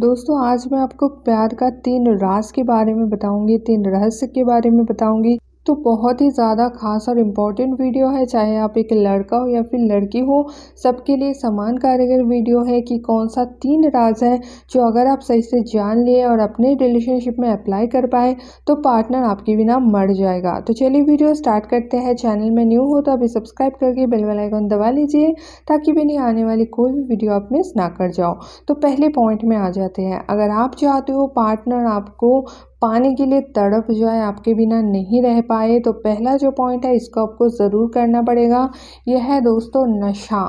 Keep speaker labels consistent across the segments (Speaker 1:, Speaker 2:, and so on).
Speaker 1: दोस्तों आज मैं आपको प्यार का तीन राज के बारे में बताऊंगी तीन रहस्य के बारे में बताऊंगी तो बहुत ही ज़्यादा खास और इम्पॉर्टेंट वीडियो है चाहे आप एक लड़का हो या फिर लड़की हो सबके लिए समान कारगर वीडियो है कि कौन सा तीन राज है जो अगर आप सही से जान लिए और अपने रिलेशनशिप में अप्लाई कर पाए तो पार्टनर आपके बिना मर जाएगा तो चलिए वीडियो स्टार्ट करते हैं चैनल में न्यू हो तो अभी सब्सक्राइब करके बेल वाला दबा लीजिए ताकि मेरी आने वाली कोई भी वीडियो आप मिस ना कर जाओ तो पहले पॉइंट में आ जाते हैं अगर आप चाहते हो पार्टनर आपको पानी के लिए तड़प जो है आपके बिना नहीं रह पाए तो पहला जो पॉइंट है इसको आपको ज़रूर करना पड़ेगा यह है दोस्तों नशा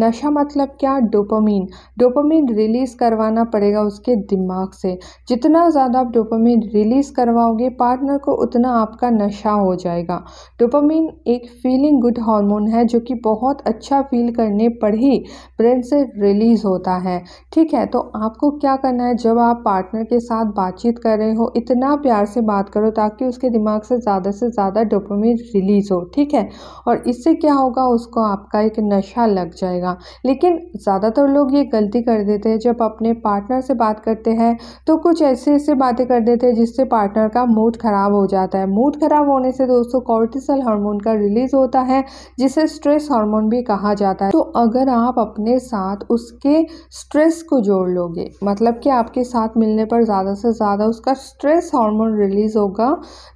Speaker 1: नशा मतलब क्या डोपामीन डोपामीन रिलीज़ करवाना पड़ेगा उसके दिमाग से जितना ज़्यादा आप डोपामीन रिलीज़ करवाओगे पार्टनर को उतना आपका नशा हो जाएगा डोपामीन एक फीलिंग गुड हार्मोन है जो कि बहुत अच्छा फील करने पर ही ब्रेन से रिलीज़ होता है ठीक है तो आपको क्या करना है जब आप पार्टनर के साथ बातचीत कर रहे हो इतना प्यार से बात करो ताकि उसके दिमाग से ज़्यादा से ज़्यादा डोपामीन रिलीज़ हो ठीक है और इससे क्या होगा उसको आपका एक नशा लग जाएगा जाएगा लेकिन ज़्यादातर लोग ये गलती कर देते हैं जब अपने पार्टनर से बात करते हैं तो कुछ ऐसे ऐसे बातें कर देते हैं जिससे पार्टनर का मूड ख़राब हो जाता है मूड ख़राब होने से दोस्तों कॉर्टिसल हार्मोन का रिलीज होता है जिसे स्ट्रेस हार्मोन भी कहा जाता है तो अगर आप अपने साथ उसके स्ट्रेस को जोड़ लोगे मतलब कि आपके साथ मिलने पर ज़्यादा से ज़्यादा उसका स्ट्रेस हार्मोन रिलीज होगा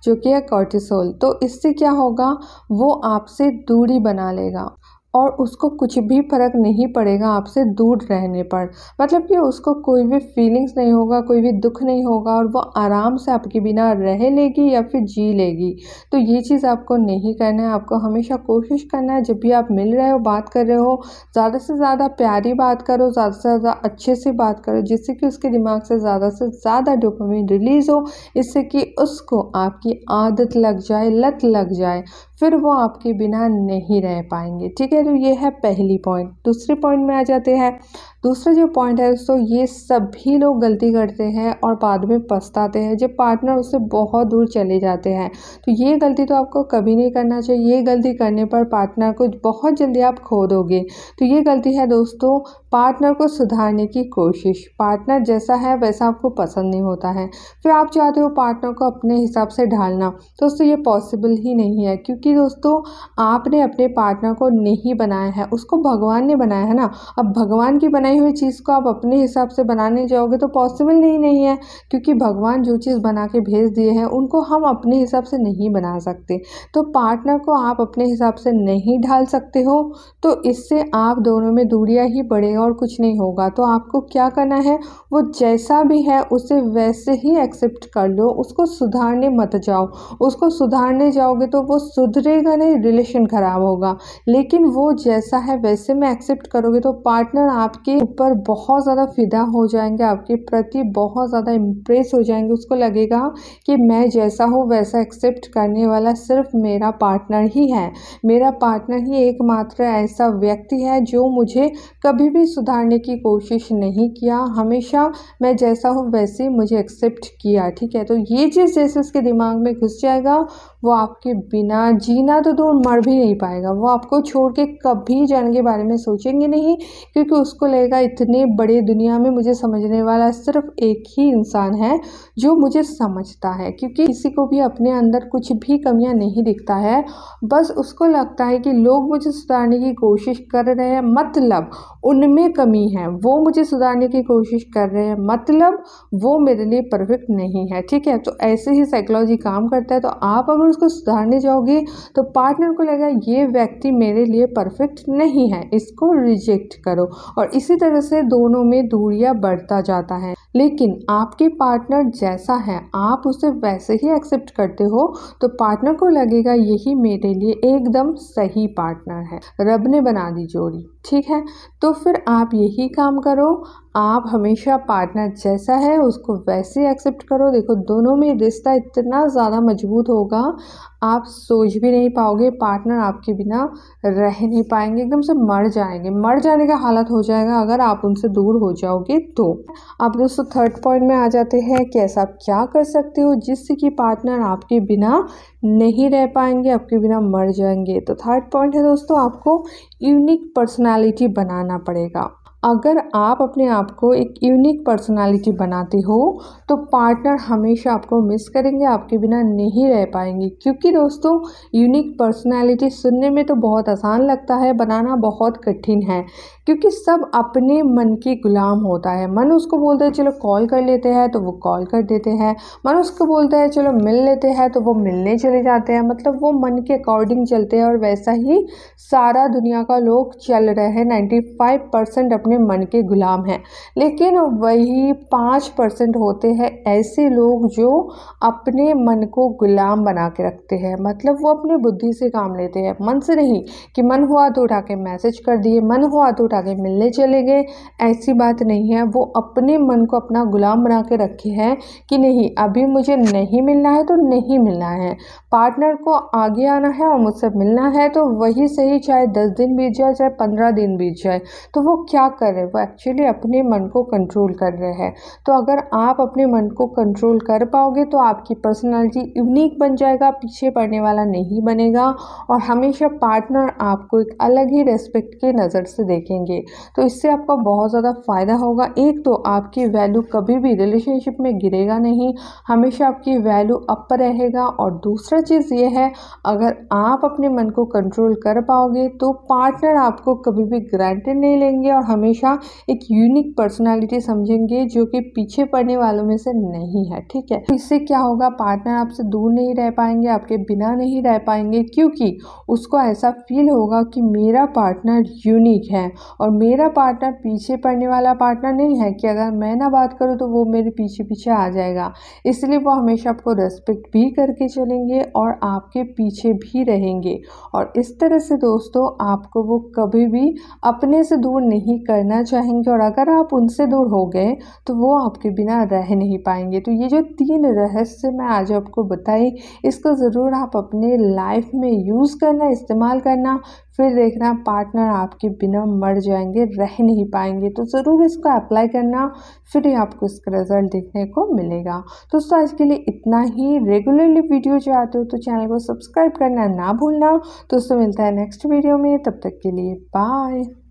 Speaker 1: जो कि है कॉर्टिसोल तो इससे क्या होगा वो आपसे दूरी बना लेगा और उसको कुछ भी फ़र्क नहीं पड़ेगा आपसे दूर रहने पर मतलब कि उसको कोई भी फीलिंग्स नहीं होगा कोई भी दुख नहीं होगा और वो आराम से आपके बिना रह लेगी या फिर जी लेगी तो ये चीज़ आपको नहीं करना है आपको हमेशा कोशिश करना है जब भी आप मिल रहे हो बात कर रहे हो ज़्यादा से ज़्यादा प्यारी बात करो ज़्यादा से ज़्यादा अच्छे से बात करो जिससे कि उसके दिमाग से ज़्यादा से ज़्यादा डोपमिन रिलीज़ हो इससे कि उसको आपकी आदत लग जाए लत लग जाए फिर वो आपके बिना नहीं रह पाएंगे ठीक है तो ये है पहली पॉइंट दूसरे पॉइंट में आ जाते हैं दूसरा जो पॉइंट है दोस्तों ये सभी लोग गलती करते हैं और बाद में पछताते हैं जब पार्टनर उससे बहुत दूर चले जाते हैं तो ये गलती तो आपको कभी नहीं करना चाहिए ये गलती करने पर पार्टनर को बहुत जल्दी आप खो दोगे तो ये गलती है दोस्तों पार्टनर को सुधारने की कोशिश पार्टनर जैसा है वैसा आपको पसंद नहीं होता है फिर आप चाहते हो पार्टनर को अपने हिसाब से ढालना दोस्तों ये पॉसिबल ही नहीं है क्योंकि दोस्तों आपने अपने पार्टनर को नहीं बनाया है उसको भगवान ने बनाया है ना अब भगवान की बनाई बनाई हुई चीज़ को आप अपने हिसाब से बनाने जाओगे तो पॉसिबल ही नहीं है क्योंकि भगवान जो चीज़ बना के भेज दिए हैं उनको हम अपने हिसाब से नहीं बना सकते तो पार्टनर को आप अपने हिसाब से नहीं ढाल सकते हो तो इससे आप दोनों में दूरियाँ ही बढ़ेगा और कुछ नहीं होगा तो आपको क्या करना है वो जैसा भी है उसे वैसे ही एक्सेप्ट कर लो उसको सुधारने मत जाओ उसको सुधारने जाओगे तो वो सुधरेगा नहीं रिलेशन ख़राब होगा लेकिन वो जैसा है वैसे में एक्सेप्ट करोगे तो पार्टनर आपके ऊपर बहुत ज़्यादा फिदा हो जाएंगे आपके प्रति बहुत ज़्यादा इम्प्रेस हो जाएंगे उसको लगेगा कि मैं जैसा हूँ वैसा एक्सेप्ट करने वाला सिर्फ मेरा पार्टनर ही है मेरा पार्टनर ही एकमात्र ऐसा व्यक्ति है जो मुझे कभी भी सुधारने की कोशिश नहीं किया हमेशा मैं जैसा हूँ वैसे मुझे एक्सेप्ट किया ठीक है तो ये चीज़ जैसे उसके दिमाग में घुस जाएगा वो आपके बिना जीना तो दूर मर भी नहीं पाएगा वो आपको छोड़ के कभी जाने के बारे में सोचेंगे नहीं क्योंकि उसको लगेगा लगेगा इतने बड़े दुनिया में मुझे समझने वाला सिर्फ एक ही इंसान है जो मुझे समझता है क्योंकि किसी को भी अपने अंदर कुछ भी कमियां नहीं दिखता है बस उसको लगता है कि लोग मुझे सुधारने की कोशिश कर रहे हैं मतलब उनमें कमी है वो मुझे सुधारने की कोशिश कर रहे हैं मतलब वो मेरे लिए परफेक्ट नहीं है ठीक है तो ऐसे ही साइकोलॉजी काम करता है तो आप अगर उसको सुधारने जाओगे तो पार्टनर को लगेगा ये व्यक्ति मेरे लिए परफेक्ट नहीं है इसको रिजेक्ट करो और इसी तरह से दोनों में दूरियां बढ़ता जाता है लेकिन आपके पार्टनर जैसा है आप उसे वैसे ही एक्सेप्ट करते हो तो पार्टनर को लगेगा यही मेरे लिए एकदम सही पार्टनर है रब ने बना दी जोड़ी ठीक है तो फिर आप यही काम करो आप हमेशा पार्टनर जैसा है उसको वैसे एक्सेप्ट करो देखो दोनों में रिश्ता इतना ज़्यादा मजबूत होगा आप सोच भी नहीं पाओगे पार्टनर आपके बिना रह नहीं पाएंगे एकदम से मर जाएंगे मर जाने का हालत हो जाएगा अगर आप उनसे दूर हो जाओगे तो आप दोस्तों दोस्तों थर्ड पॉइंट में आ जाते हैं कि ऐसा आप क्या कर सकते हो जिससे कि पार्टनर आपके बिना नहीं रह पाएंगे आपके बिना मर जाएंगे तो थर्ड पॉइंट है दोस्तों आपको यूनिक पर्सनालिटी बनाना पड़ेगा अगर आप अपने आप को एक यूनिक पर्सनालिटी बनाते हो तो पार्टनर हमेशा आपको मिस करेंगे आपके बिना नहीं रह पाएंगे क्योंकि दोस्तों यूनिक पर्सनालिटी सुनने में तो बहुत आसान लगता है बनाना बहुत कठिन है क्योंकि सब अपने मन के गुलाम होता है मन उसको बोलता है चलो कॉल कर लेते हैं तो वो कॉल कर देते हैं मन उसको बोलता है चलो मिल लेते हैं तो वो मिलने चले जाते हैं मतलब वो मन के अकॉर्डिंग चलते हैं और वैसा ही सारा दुनिया का लोग चल रहे हैं नाइन्टी फाइव परसेंट अपने अपने मन के गुलाम हैं लेकिन वही पाँच परसेंट होते हैं ऐसे लोग जो अपने मन को गुलाम बना के रखते हैं मतलब वो अपने बुद्धि से काम लेते हैं मन से नहीं कि मन हुआ तो उठा के मैसेज कर दिए मन हुआ तो उठा के मिलने चले गए ऐसी बात नहीं है वो अपने मन को अपना गुलाम बना के रखे हैं कि नहीं अभी मुझे नहीं मिलना है तो नहीं मिलना है पार्टनर को आगे आना है और मुझसे मिलना है तो वही सही चाहे दस दिन बीत जाए चाहे पंद्रह दिन बीत जाए तो वो क्या कर रहे हैं वो एक्चुअली अपने मन को कंट्रोल कर रहे हैं तो अगर आप अपने मन को कंट्रोल कर पाओगे तो आपकी पर्सनालिटी यूनिक बन जाएगा पीछे पड़ने वाला नहीं बनेगा और हमेशा पार्टनर आपको एक अलग ही रेस्पेक्ट के नज़र से देखेंगे तो इससे आपका बहुत ज़्यादा फ़ायदा होगा एक तो आपकी वैल्यू कभी भी रिलेशनशिप में गिरेगा नहीं हमेशा आपकी वैल्यू अप रहेगा और दूसरा चीज़ ये है अगर आप अपने मन को कंट्रोल कर पाओगे तो पार्टनर आपको कभी भी ग्रांटेड नहीं लेंगे और हमेशा हमेशा एक यूनिक पर्सनालिटी समझेंगे जो कि पीछे पड़ने वालों में से नहीं है ठीक है तो इससे क्या होगा पार्टनर आपसे दूर नहीं रह पाएंगे आपके बिना नहीं रह पाएंगे क्योंकि उसको ऐसा फील होगा कि मेरा पार्टनर यूनिक है और मेरा पार्टनर पीछे पड़ने वाला पार्टनर नहीं है कि अगर मैं ना बात करूँ तो वो मेरे पीछे पीछे आ जाएगा इसलिए वो हमेशा आपको रेस्पेक्ट भी करके चलेंगे और आपके पीछे भी रहेंगे और इस तरह से दोस्तों आपको वो कभी भी अपने से दूर नहीं कर करना चाहेंगे और अगर आप उनसे दूर हो गए तो वो आपके बिना रह नहीं पाएंगे तो ये जो तीन रहस्य मैं आज आपको बताई इसको ज़रूर आप अपने लाइफ में यूज़ करना इस्तेमाल करना फिर देखना पार्टनर आपके बिना मर जाएंगे रह नहीं पाएंगे तो ज़रूर इसको अप्लाई करना फिर ही आपको इसका रिजल्ट देखने को मिलेगा दोस्तों आज के लिए इतना ही रेगुलरली वीडियो चाहते हो तो चैनल को सब्सक्राइब करना ना भूलना दोस्तों मिलता है नेक्स्ट वीडियो में तब तक के लिए बाय